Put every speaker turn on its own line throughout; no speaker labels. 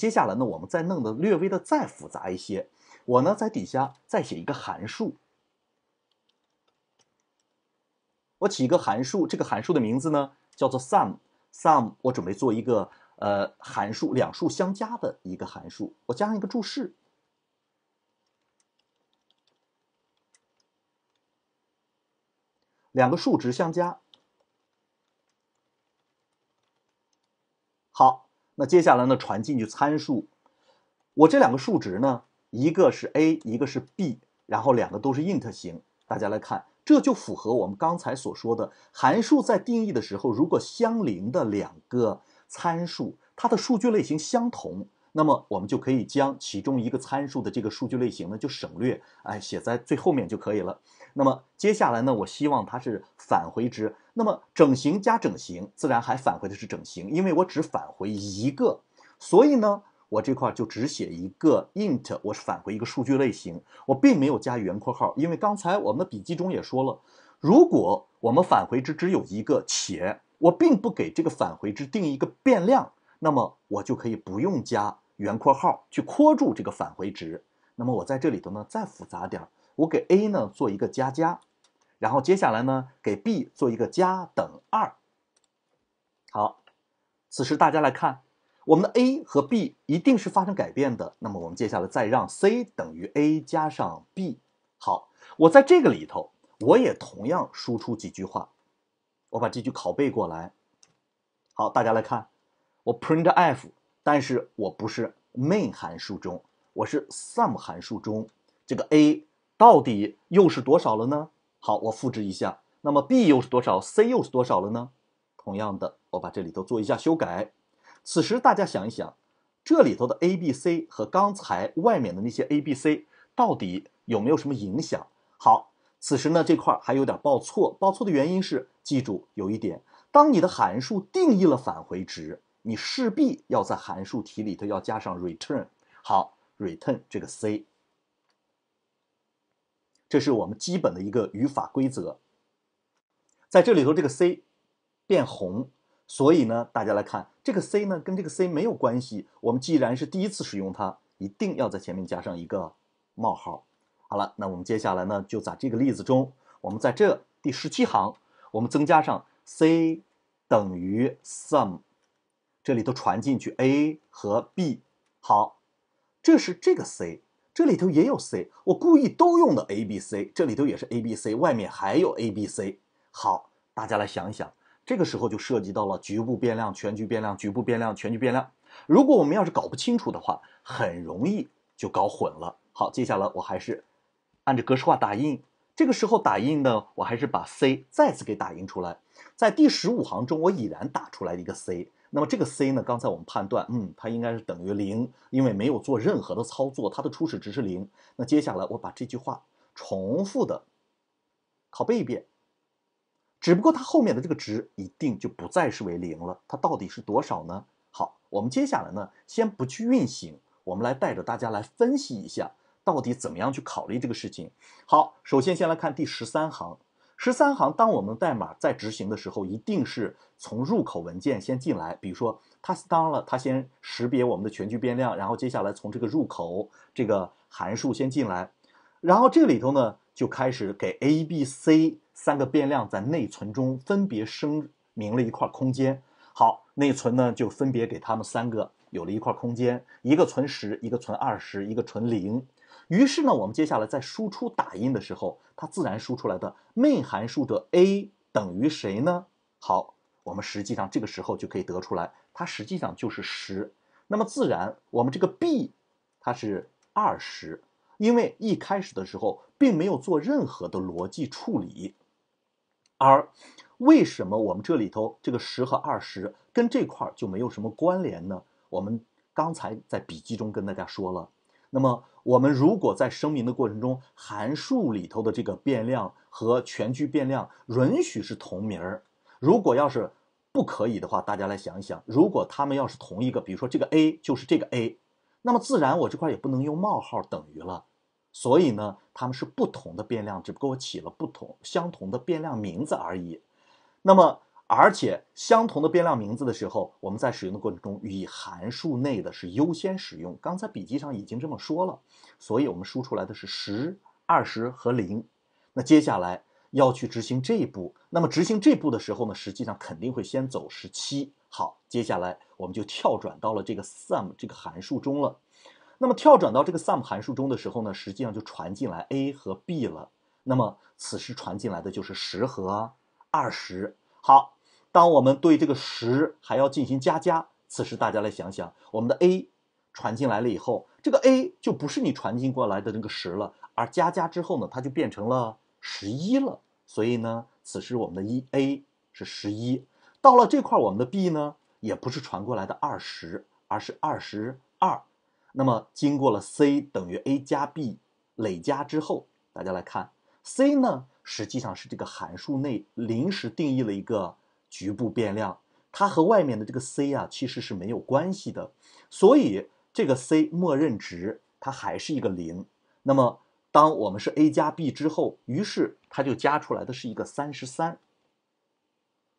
接下来呢，我们再弄的略微的再复杂一些。我呢在底下再写一个函数。我起一个函数，这个函数的名字呢叫做 sum。sum 我准备做一个呃函数，两数相加的一个函数。我加上一个注释，两个数值相加。好。那接下来呢传进去参数，我这两个数值呢，一个是 a，一个是 b，然后两个都是 int 型，大家来看，这就符合我们刚才所说的，函数在定义的时候，如果相邻的两个参数它的数据类型相同。那么我们就可以将其中一个参数的这个数据类型呢就省略，哎，写在最后面就可以了。那么接下来呢，我希望它是返回值。那么整形加整形，自然还返回的是整形，因为我只返回一个，所以呢，我这块就只写一个 int，我是返回一个数据类型，我并没有加原括号，因为刚才我们的笔记中也说了，如果我们返回值只有一个，且我并不给这个返回值定一个变量，那么我就可以不用加。圆括号去括住这个返回值，那么我在这里头呢再复杂点，我给 a 呢做一个加加，然后接下来呢给 b 做一个加等二。好，此时大家来看，我们的 a 和 b 一定是发生改变的。那么我们接下来再让 c 等于 a 加上 b。好，我在这个里头我也同样输出几句话，我把这句拷贝过来。好，大家来看，我 print f。但是我不是 main 函数中，我是 sum 函数中，这个 a 到底又是多少了呢？好，我复制一下，那么 b 又是多少，c 又是多少了呢？同样的，我把这里头做一下修改。此时大家想一想，这里头的 a、b、c 和刚才外面的那些 a、b、c，到底有没有什么影响？好，此时呢这块还有点报错，报错的原因是，记住有一点，当你的函数定义了返回值。你势必要在函数题里头要加上 return，好，return 这个 c，这是我们基本的一个语法规则。在这里头，这个 c 变红，所以呢，大家来看这个 c 呢跟这个 c 没有关系。我们既然是第一次使用它，一定要在前面加上一个冒号。好了，那我们接下来呢就在这个例子中，我们在这第十七行，我们增加上 c 等于 sum。这里头传进去 a 和 b，好，这是这个 c，这里头也有 c，我故意都用的 a、b、c，这里头也是 a、b、c，外面还有 a、b、c。好，大家来想一想，这个时候就涉及到了局部变量、全局变量、局部变量、全局变量。如果我们要是搞不清楚的话，很容易就搞混了。好，接下来我还是按着格式化打印，这个时候打印呢，我还是把 c 再次给打印出来，在第十五行中，我已然打出来一个 c。那么这个 c 呢？刚才我们判断，嗯，它应该是等于零，因为没有做任何的操作，它的初始值是零。那接下来我把这句话重复的拷贝一遍，只不过它后面的这个值一定就不再是为零了，它到底是多少呢？好，我们接下来呢，先不去运行，我们来带着大家来分析一下，到底怎么样去考虑这个事情。好，首先先来看第十三行。十三行，当我们的代码在执行的时候，一定是从入口文件先进来。比如说，它当了，它先识别我们的全局变量，然后接下来从这个入口这个函数先进来，然后这里头呢，就开始给 a、b、c 三个变量在内存中分别声明了一块空间。好，内存呢就分别给他们三个有了一块空间，一个存十，一个存二十，一个存零。于是呢，我们接下来在输出打印的时候，它自然输出来的内函数的 a 等于谁呢？好，我们实际上这个时候就可以得出来，它实际上就是十。那么自然，我们这个 b 它是二十，因为一开始的时候并没有做任何的逻辑处理。而为什么我们这里头这个十和二十跟这块就没有什么关联呢？我们刚才在笔记中跟大家说了。那么我们如果在声明的过程中，函数里头的这个变量和全局变量允许是同名儿。如果要是不可以的话，大家来想一想，如果他们要是同一个，比如说这个 a 就是这个 a，那么自然我这块也不能用冒号等于了。所以呢，他们是不同的变量，只不过我起了不同相同的变量名字而已。那么。而且相同的变量名字的时候，我们在使用的过程中，与函数内的是优先使用。刚才笔记上已经这么说了，所以我们输出来的是十、二十和零。那接下来要去执行这一步，那么执行这步的时候呢，实际上肯定会先走十七。好，接下来我们就跳转到了这个 sum 这个函数中了。那么跳转到这个 sum 函数中的时候呢，实际上就传进来 a 和 b 了。那么此时传进来的就是十和二十。好。当我们对这个十还要进行加加，此时大家来想想，我们的 a 传进来了以后，这个 a 就不是你传进过来的那个十了，而加加之后呢，它就变成了十一了。所以呢，此时我们的一 a 是十一。到了这块，我们的 b 呢也不是传过来的二十，而是二十二。那么经过了 c 等于 a 加 b 累加之后，大家来看 c 呢，实际上是这个函数内临时定义了一个。局部变量，它和外面的这个 c 啊，其实是没有关系的，所以这个 c 默认值它还是一个零。那么当我们是 a 加 b 之后，于是它就加出来的是一个三十三，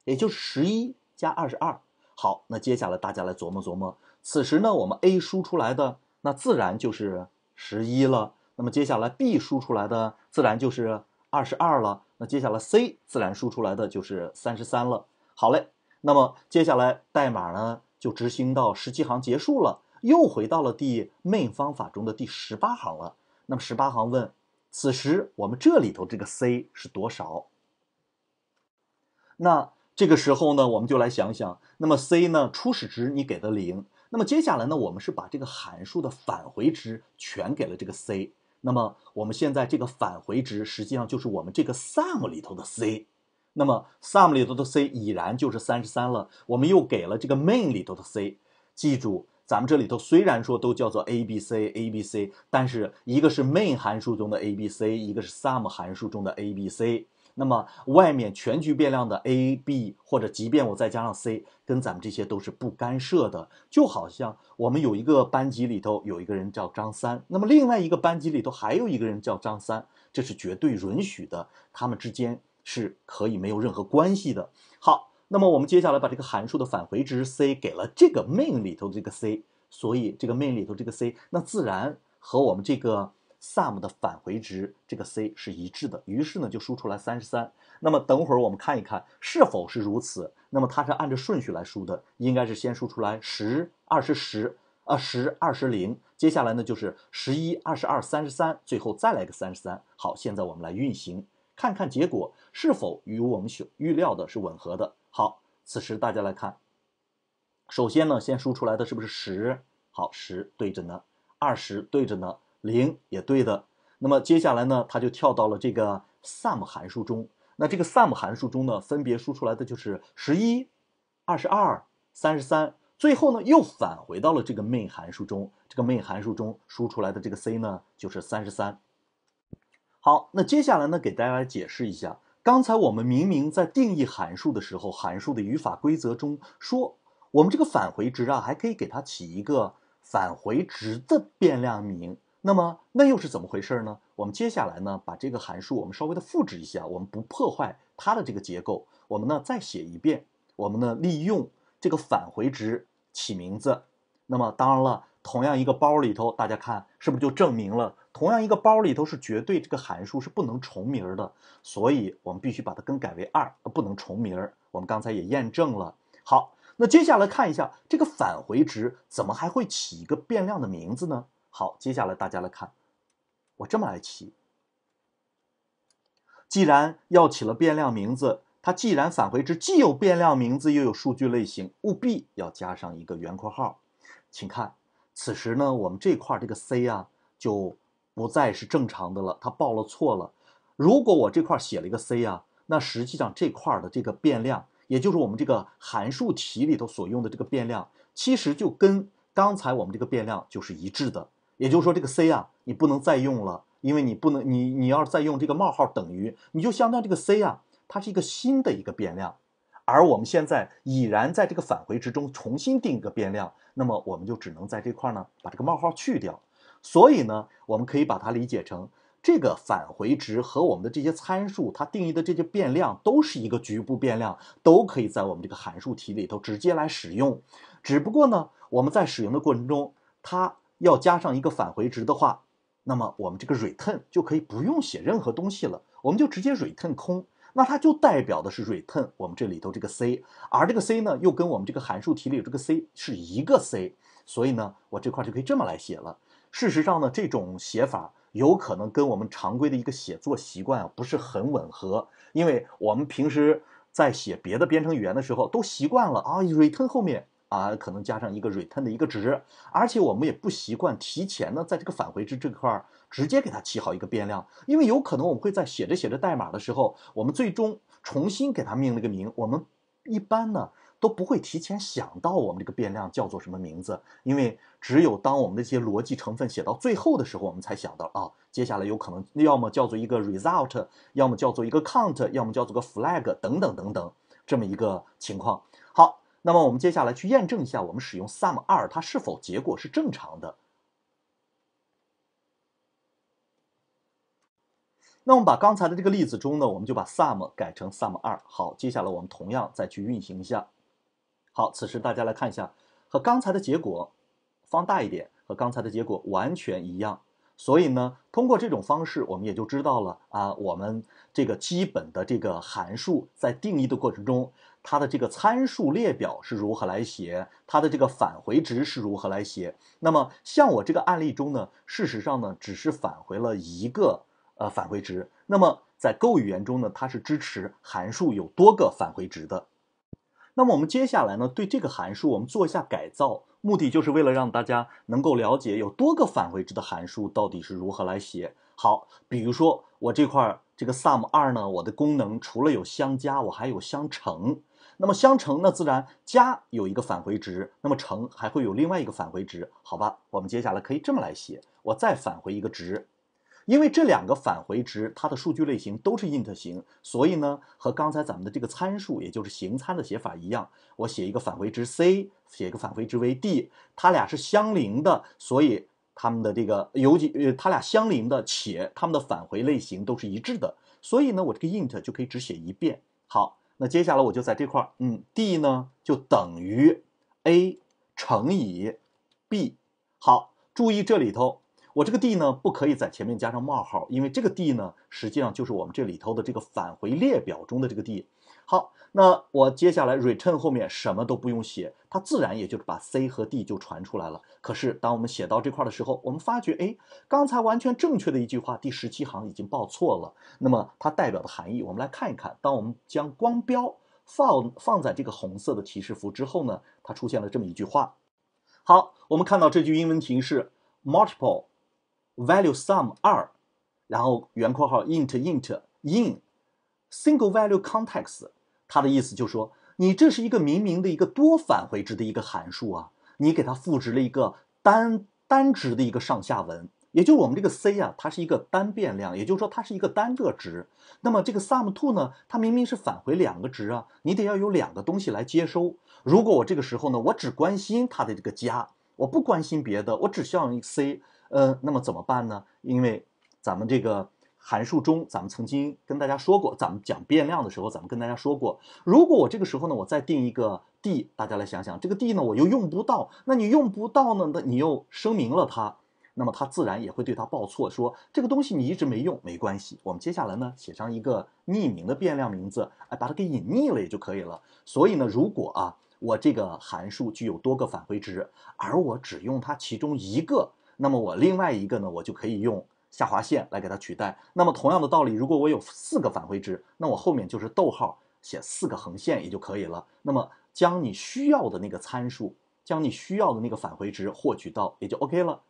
也就十一加二十二。好，那接下来大家来琢磨琢磨。此时呢，我们 a 输出来的那自然就是十一了，那么接下来 b 输出来的自然就是二十二了，那接下来 c 自然输出来的就是三十三了。好嘞，那么接下来代码呢就执行到十七行结束了，又回到了第 main 方法中的第十八行了。那么十八行问，此时我们这里头这个 c 是多少？那这个时候呢，我们就来想想，那么 c 呢初始值你给的零，那么接下来呢，我们是把这个函数的返回值全给了这个 c，那么我们现在这个返回值实际上就是我们这个 sum 里头的 c。那么，sum 里头的 c 已然就是三十三了。我们又给了这个 main 里头的 c。记住，咱们这里头虽然说都叫做 a、b、c、a、b、c，但是一个是 main 函数中的 a、b、c，一个是 sum 函数中的 a、b、c。那么外面全局变量的 a、b 或者即便我再加上 c，跟咱们这些都是不干涉的。就好像我们有一个班级里头有一个人叫张三，那么另外一个班级里头还有一个人叫张三，这是绝对允许的。他们之间。是可以没有任何关系的。好，那么我们接下来把这个函数的返回值 c 给了这个 main 里头的这个 c，所以这个 main 里头这个 c，那自然和我们这个 sum 的返回值这个 c 是一致的。于是呢，就输出来三十三。那么等会儿我们看一看是否是如此。那么它是按照顺序来输的，应该是先输出来十、二十、十，啊，十、二十、零。接下来呢，就是十一、二十二、三十三，最后再来个三十三。好，现在我们来运行。看看结果是否与我们预预料的是吻合的。好，此时大家来看，首先呢，先输出来的是不是十？好，十对着呢，二十对着呢，零也对的。那么接下来呢，它就跳到了这个 sum 函数中。那这个 sum 函数中呢，分别输出来的就是十一、二十二、三十三。最后呢，又返回到了这个 main 函数中。这个 main 函数中输出来的这个 c 呢，就是三十三。好，那接下来呢，给大家解释一下，刚才我们明明在定义函数的时候，函数的语法规则中说，我们这个返回值啊，还可以给它起一个返回值的变量名。那么那又是怎么回事呢？我们接下来呢，把这个函数我们稍微的复制一下，我们不破坏它的这个结构，我们呢再写一遍，我们呢利用这个返回值起名字。那么当然了，同样一个包里头，大家看是不是就证明了？同样一个包里头是绝对这个函数是不能重名的，所以我们必须把它更改为二，不能重名。我们刚才也验证了。好，那接下来看一下这个返回值怎么还会起一个变量的名字呢？好，接下来大家来看，我这么来起。既然要起了变量名字，它既然返回值既有变量名字又有数据类型，务必要加上一个圆括号。请看，此时呢，我们这块这个 c 啊就。不再是正常的了，它报了错了。如果我这块写了一个 c 啊，那实际上这块的这个变量，也就是我们这个函数题里头所用的这个变量，其实就跟刚才我们这个变量就是一致的。也就是说，这个 c 啊，你不能再用了，因为你不能，你你要是再用这个冒号等于，你就相当于这个 c 啊，它是一个新的一个变量。而我们现在已然在这个返回之中重新定一个变量，那么我们就只能在这块呢把这个冒号去掉。所以呢，我们可以把它理解成这个返回值和我们的这些参数，它定义的这些变量都是一个局部变量，都可以在我们这个函数题里头直接来使用。只不过呢，我们在使用的过程中，它要加上一个返回值的话，那么我们这个 return 就可以不用写任何东西了，我们就直接 return 空。那它就代表的是 return 我们这里头这个 c，而这个 c 呢，又跟我们这个函数题里这个 c 是一个 c，所以呢，我这块就可以这么来写了。事实上呢，这种写法有可能跟我们常规的一个写作习惯啊不是很吻合，因为我们平时在写别的编程语言的时候都习惯了啊，return 后面啊可能加上一个 return 的一个值，而且我们也不习惯提前呢在这个返回值这块直接给它起好一个变量，因为有可能我们会在写着写着代码的时候，我们最终重新给它命了个名。我们一般呢。都不会提前想到我们这个变量叫做什么名字，因为只有当我们的一些逻辑成分写到最后的时候，我们才想到啊，接下来有可能要么叫做一个 result，要么叫做一个 count，要么叫做个 flag，等等等等，这么一个情况。好，那么我们接下来去验证一下，我们使用 sum 二它是否结果是正常的。那我们把刚才的这个例子中呢，我们就把 sum 改成 sum 二。好，接下来我们同样再去运行一下。好，此时大家来看一下，和刚才的结果放大一点，和刚才的结果完全一样。所以呢，通过这种方式，我们也就知道了啊，我们这个基本的这个函数在定义的过程中，它的这个参数列表是如何来写，它的这个返回值是如何来写。那么，像我这个案例中呢，事实上呢，只是返回了一个呃返回值。那么在 Go 语言中呢，它是支持函数有多个返回值的。那么我们接下来呢，对这个函数我们做一下改造，目的就是为了让大家能够了解有多个返回值的函数到底是如何来写。好，比如说我这块这个 sum2 呢，我的功能除了有相加，我还有相乘。那么相乘呢，自然加有一个返回值，那么乘还会有另外一个返回值，好吧？我们接下来可以这么来写，我再返回一个值。因为这两个返回值它的数据类型都是 int 型，所以呢，和刚才咱们的这个参数，也就是形参的写法一样，我写一个返回值 c，写一个返回值为 d，它俩是相邻的，所以它们的这个有几，呃，它俩相邻的，且它们的返回类型都是一致的，所以呢，我这个 int 就可以只写一遍。好，那接下来我就在这块儿，嗯，d 呢就等于 a 乘以 b。好，注意这里头。我这个 d 呢不可以在前面加上冒号，因为这个 d 呢实际上就是我们这里头的这个返回列表中的这个 d。好，那我接下来 return 后面什么都不用写，它自然也就是把 c 和 d 就传出来了。可是当我们写到这块的时候，我们发觉，哎，刚才完全正确的一句话，第十七行已经报错了。那么它代表的含义，我们来看一看。当我们将光标放放在这个红色的提示符之后呢，它出现了这么一句话。好，我们看到这句英文提示 multiple。value sum 二，然后圆括号 int int in single value context，它的意思就是说，你这是一个明明的一个多返回值的一个函数啊，你给它赋值了一个单单值的一个上下文，也就是我们这个 c 啊，它是一个单变量，也就是说它是一个单个值。那么这个 sum two 呢，它明明是返回两个值啊，你得要有两个东西来接收。如果我这个时候呢，我只关心它的这个加，我不关心别的，我只需要一个 c。呃，那么怎么办呢？因为咱们这个函数中，咱们曾经跟大家说过，咱们讲变量的时候，咱们跟大家说过，如果我这个时候呢，我再定一个 d，大家来想想，这个 d 呢我又用不到，那你用不到呢，那你又声明了它，那么它自然也会对它报错，说这个东西你一直没用，没关系。我们接下来呢，写上一个匿名的变量名字，哎，把它给隐匿了也就可以了。所以呢，如果啊，我这个函数具有多个返回值，而我只用它其中一个。那么我另外一个呢，我就可以用下划线来给它取代。那么同样的道理，如果我有四个返回值，那我后面就是逗号写四个横线也就可以了。那么将你需要的那个参数，将你需要的那个返回值获取到，也就 OK 了。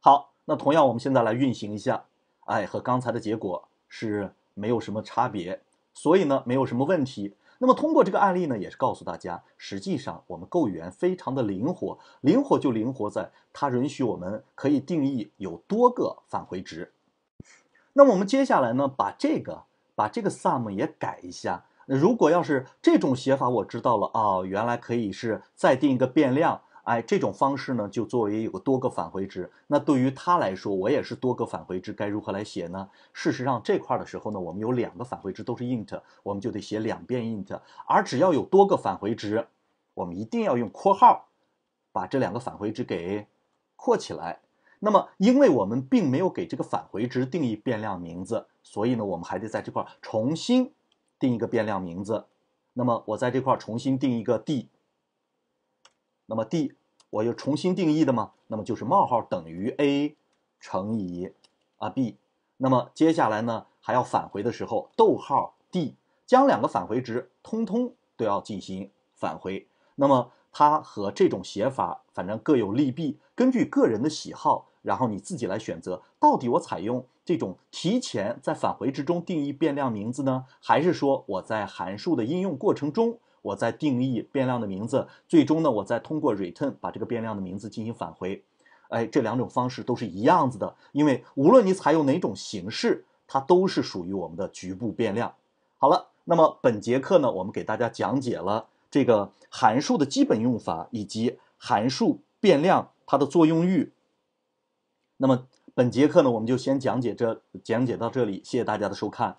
好，那同样我们现在来运行一下，哎，和刚才的结果是没有什么差别，所以呢没有什么问题。那么通过这个案例呢，也是告诉大家，实际上我们 Go 语言非常的灵活，灵活就灵活在它允许我们可以定义有多个返回值。那么我们接下来呢，把这个把这个 sum 也改一下。如果要是这种写法，我知道了啊，原来可以是再定一个变量。哎，这种方式呢，就作为有个多个返回值。那对于它来说，我也是多个返回值，该如何来写呢？事实上，这块的时候呢，我们有两个返回值都是 int，我们就得写两遍 int。而只要有多个返回值，我们一定要用括号把这两个返回值给括起来。那么，因为我们并没有给这个返回值定义变量名字，所以呢，我们还得在这块重新定一个变量名字。那么，我在这块重新定一个 d。那么 d 我又重新定义的吗？那么就是冒号等于 a 乘以啊 b。那么接下来呢还要返回的时候，逗号 d 将两个返回值通通都要进行返回。那么它和这种写法反正各有利弊，根据个人的喜好，然后你自己来选择。到底我采用这种提前在返回之中定义变量名字呢，还是说我在函数的应用过程中？我再定义变量的名字，最终呢，我再通过 return 把这个变量的名字进行返回。哎，这两种方式都是一样子的，因为无论你采用哪种形式，它都是属于我们的局部变量。好了，那么本节课呢，我们给大家讲解了这个函数的基本用法以及函数变量它的作用域。那么本节课呢，我们就先讲解这，讲解到这里，谢谢大家的收看。